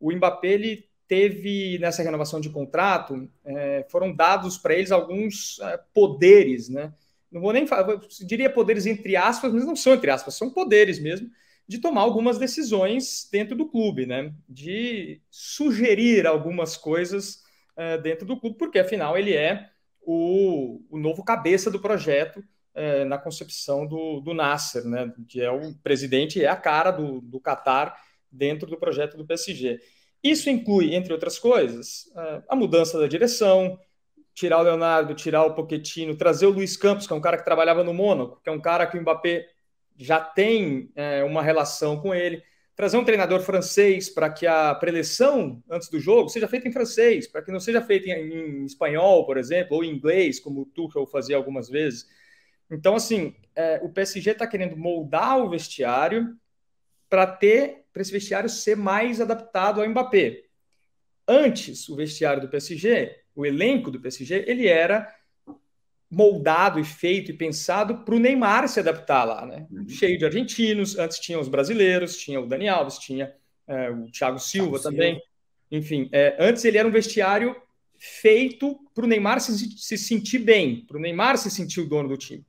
o Mbappé ele teve nessa renovação de contrato é, foram dados para eles alguns é, poderes, né? Não vou nem falar, diria poderes entre aspas, mas não são entre aspas, são poderes mesmo de tomar algumas decisões dentro do clube, né? De sugerir algumas coisas é, dentro do clube, porque afinal ele é o, o novo cabeça do projeto é, na concepção do, do Nasser, né? Que é o presidente e é a cara do, do Qatar dentro do projeto do PSG. Isso inclui, entre outras coisas, a mudança da direção, tirar o Leonardo, tirar o Poquetino, trazer o Luiz Campos, que é um cara que trabalhava no Mônaco, que é um cara que o Mbappé já tem é, uma relação com ele, trazer um treinador francês para que a preleção antes do jogo seja feita em francês, para que não seja feita em, em, espanhol, por exemplo, ou em inglês, como o Tuchel fazia algumas vezes. Então, assim, é, o PSG está querendo moldar o vestiário para ter para esse vestiário ser mais adaptado ao Mbappé. Antes, o vestiário do PSG, o elenco do PSG, ele era moldado e feito e pensado para o Neymar se adaptar lá, né? Uhum. Cheio de argentinos, antes tinha os brasileiros, tinha o Dani Alves, tinha é, o Thiago Silva Thiago também. Silva. Enfim, é, antes ele era um vestiário feito para o Neymar se, se sentir bem, para o Neymar se sentir o dono do time.